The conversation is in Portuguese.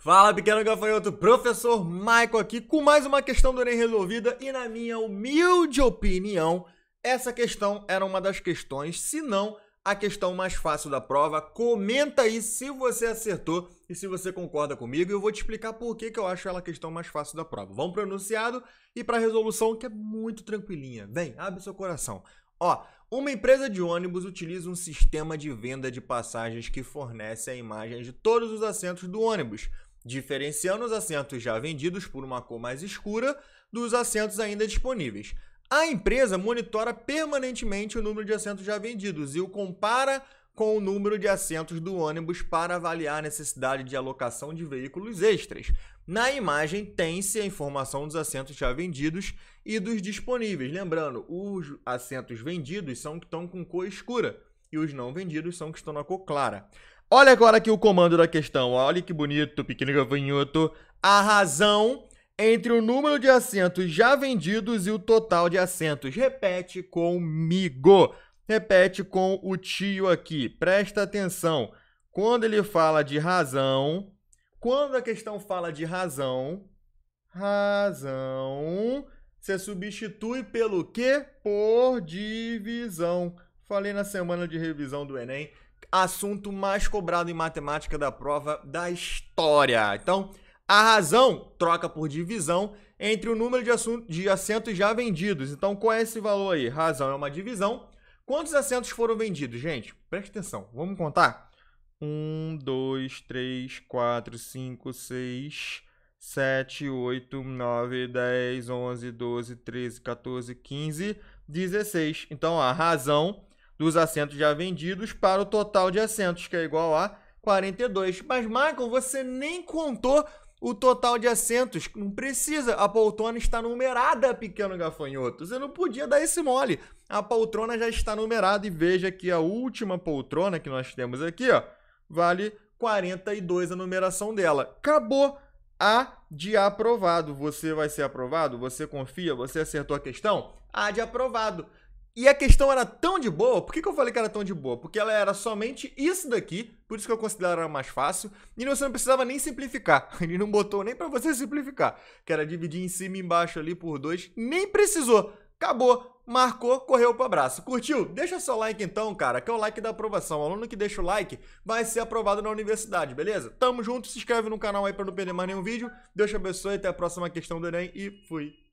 Fala, pequeno gafanhoto, professor Michael aqui com mais uma questão do Enem resolvida e, na minha humilde opinião, essa questão era uma das questões, se não a questão mais fácil da prova. Comenta aí se você acertou e se você concorda comigo. Eu vou te explicar por que, que eu acho ela a questão mais fácil da prova. Vamos para o enunciado e para a resolução, que é muito tranquilinha. Vem, abre seu coração. Ó, uma empresa de ônibus utiliza um sistema de venda de passagens que fornece a imagem de todos os assentos do ônibus diferenciando os assentos já vendidos por uma cor mais escura dos assentos ainda disponíveis. A empresa monitora permanentemente o número de assentos já vendidos e o compara com o número de assentos do ônibus para avaliar a necessidade de alocação de veículos extras. Na imagem tem-se a informação dos assentos já vendidos e dos disponíveis. Lembrando, os assentos vendidos são que estão com cor escura e os não vendidos são que estão na cor clara. Olha agora aqui o comando da questão. Olha que bonito, pequeno gavinhoto. A razão entre o número de assentos já vendidos e o total de assentos. Repete comigo. Repete com o tio aqui. Presta atenção. Quando ele fala de razão, quando a questão fala de razão, razão, você substitui pelo quê? Por divisão. Falei na semana de revisão do Enem, assunto mais cobrado em matemática da prova da história. Então, a razão troca por divisão entre o número de, assunto, de assentos já vendidos. Então, qual é esse valor aí? Razão é uma divisão. Quantos assentos foram vendidos, gente? Presta atenção, vamos contar? 1, 2, 3, 4, 5, 6, 7, 8, 9, 10, 11, 12, 13, 14, 15, 16. Então, a razão dos assentos já vendidos para o total de assentos, que é igual a 42. Mas, Michael, você nem contou o total de assentos. Não precisa. A poltrona está numerada, pequeno gafanhoto. Você não podia dar esse mole. A poltrona já está numerada. E veja que a última poltrona que nós temos aqui, ó, vale 42 a numeração dela. Acabou a de aprovado. Você vai ser aprovado? Você confia? Você acertou a questão? A de aprovado. E a questão era tão de boa, por que, que eu falei que era tão de boa? Porque ela era somente isso daqui, por isso que eu considero ela mais fácil, e você não precisava nem simplificar, ele não botou nem para você simplificar, que era dividir em cima e embaixo ali por dois, nem precisou, acabou, marcou, correu pro abraço. Curtiu? Deixa seu like então, cara, que é o like da aprovação. O aluno que deixa o like vai ser aprovado na universidade, beleza? Tamo junto, se inscreve no canal aí pra não perder mais nenhum vídeo. Deus te abençoe, até a próxima questão do Enem e fui!